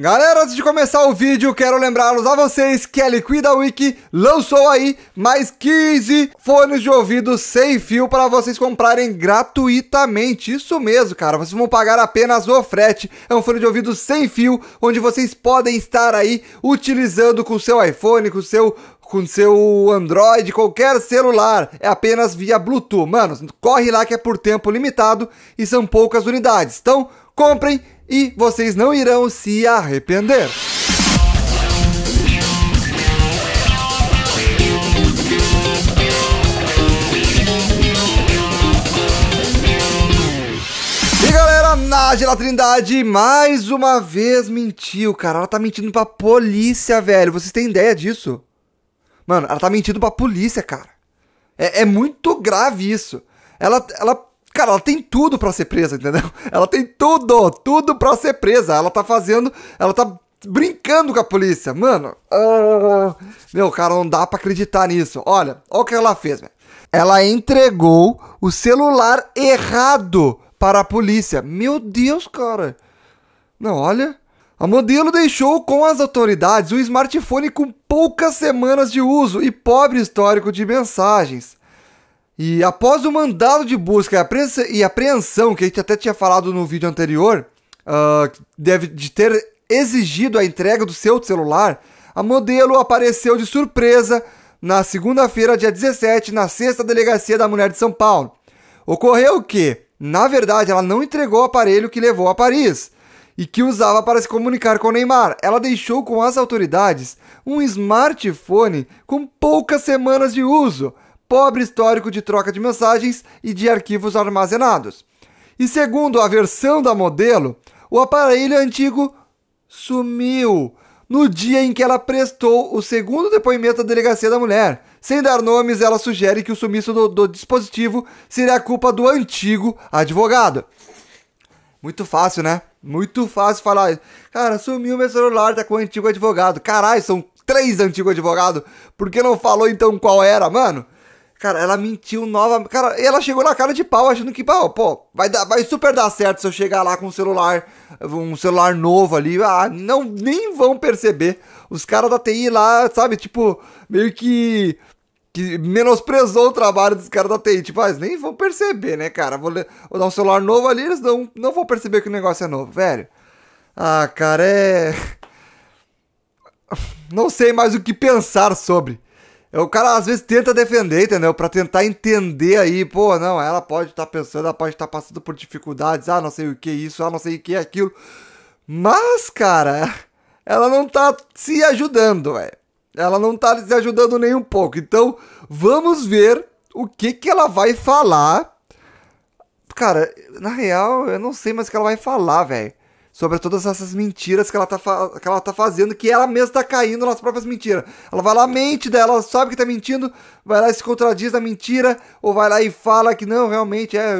Galera, antes de começar o vídeo, quero lembrá-los a vocês que a Liquida Week lançou aí mais 15 fones de ouvido sem fio para vocês comprarem gratuitamente. Isso mesmo, cara, vocês vão pagar apenas o frete. É um fone de ouvido sem fio, onde vocês podem estar aí utilizando com o seu iPhone, com o seu com seu Android, qualquer celular, é apenas via Bluetooth. Mano, corre lá que é por tempo limitado e são poucas unidades. Então, comprem e vocês não irão se arrepender. Nagela Trindade mais uma vez mentiu, cara. Ela tá mentindo pra polícia, velho. Vocês têm ideia disso? Mano, ela tá mentindo pra polícia, cara. É, é muito grave isso. Ela, ela Cara, ela tem tudo para ser presa, entendeu? Ela tem tudo, tudo para ser presa. Ela tá fazendo, ela tá brincando com a polícia, mano. Ah, meu, cara, não dá para acreditar nisso. Olha, olha o que ela fez, velho. Ela entregou o celular errado para a polícia. Meu Deus, cara. Não, olha. A modelo deixou com as autoridades um smartphone com poucas semanas de uso e pobre histórico de mensagens. E após o mandado de busca e apreensão, que a gente até tinha falado no vídeo anterior, uh, deve de ter exigido a entrega do seu celular, a modelo apareceu de surpresa na segunda-feira, dia 17, na sexta delegacia da mulher de São Paulo. Ocorreu que, na verdade, ela não entregou o aparelho que levou a Paris e que usava para se comunicar com Neymar. Ela deixou com as autoridades um smartphone com poucas semanas de uso pobre histórico de troca de mensagens e de arquivos armazenados. E segundo a versão da modelo, o aparelho antigo sumiu no dia em que ela prestou o segundo depoimento à delegacia da mulher. Sem dar nomes, ela sugere que o sumiço do, do dispositivo seria culpa do antigo advogado. Muito fácil, né? Muito fácil falar. Cara, sumiu meu celular, tá com o antigo advogado. Caralho, são três antigos advogados. Por que não falou então qual era, mano? Cara, ela mentiu novamente. Cara, ela chegou na cara de pau, achando que, pau, pô, vai, dar, vai super dar certo se eu chegar lá com um celular, um celular novo ali. Ah, não, nem vão perceber. Os caras da TI lá, sabe, tipo, meio que. Que menosprezou o trabalho dos caras da TI. Tipo, ah, eles nem vão perceber, né, cara? Vou, vou dar um celular novo ali, eles não, não vão perceber que o negócio é novo, velho. Ah, cara, é. Não sei mais o que pensar sobre. É, o cara às vezes tenta defender, entendeu? Para tentar entender aí, pô, não, ela pode estar tá pensando, ela pode estar tá passando por dificuldades, ah, não sei o que isso, ah, não sei o que aquilo. Mas, cara, ela não tá se ajudando, velho. Ela não tá se ajudando nem um pouco. Então, vamos ver o que que ela vai falar. Cara, na real, eu não sei mais o que ela vai falar, velho sobre todas essas mentiras que ela, tá que ela tá fazendo, que ela mesma tá caindo nas próprias mentiras. Ela vai lá, mente dela, sabe que tá mentindo, vai lá e se contradiz na mentira, ou vai lá e fala que não, realmente, é,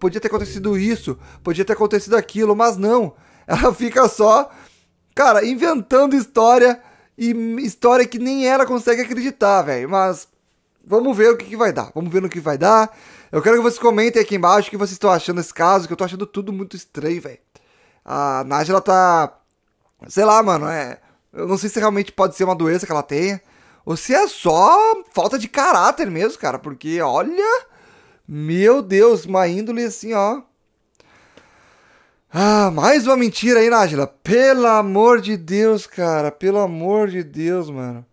podia ter acontecido isso, podia ter acontecido aquilo, mas não. Ela fica só, cara, inventando história, e história que nem ela consegue acreditar, velho, mas vamos ver o que, que, vai dar. Vamos ver no que vai dar. Eu quero que vocês comentem aqui embaixo o que vocês estão achando desse caso, que eu tô achando tudo muito estranho, velho a Nájila tá. Sei lá, mano, é. Eu não sei se realmente pode ser uma doença que ela tenha. Ou se é só falta de caráter mesmo, cara. Porque, olha. Meu Deus, uma índole assim, ó. Ah, mais uma mentira aí, Nájila. Pelo amor de Deus, cara. Pelo amor de Deus, mano.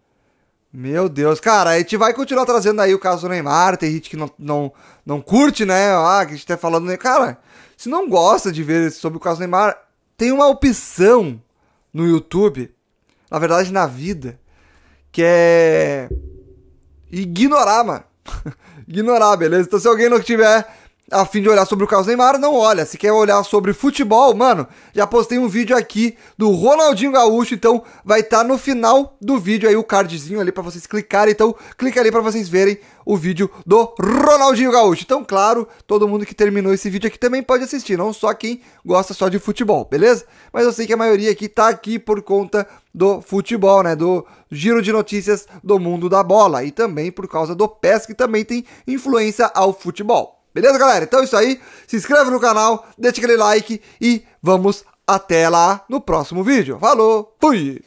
Meu Deus, cara, a gente vai continuar trazendo aí o caso do Neymar, tem gente que não, não, não curte, né? Ah, que a gente tá falando. Né? Cara, se não gosta de ver sobre o caso do Neymar, tem uma opção no YouTube, na verdade na vida, que é ignorar, mano. ignorar, beleza? Então se alguém não tiver a fim de olhar sobre o caso Neymar, não olha. Se quer olhar sobre futebol, mano, já postei um vídeo aqui do Ronaldinho Gaúcho, então vai estar tá no final do vídeo aí o cardzinho ali para vocês clicarem. Então, clica ali para vocês verem o vídeo do Ronaldinho Gaúcho. Então, claro, todo mundo que terminou esse vídeo aqui também pode assistir, não só quem gosta só de futebol, beleza? Mas eu sei que a maioria aqui tá aqui por conta do futebol, né? Do giro de notícias do mundo da bola e também por causa do PES que também tem influência ao futebol. Beleza, galera? Então é isso aí. Se inscreve no canal, deixa aquele like e vamos até lá no próximo vídeo. Falou, fui!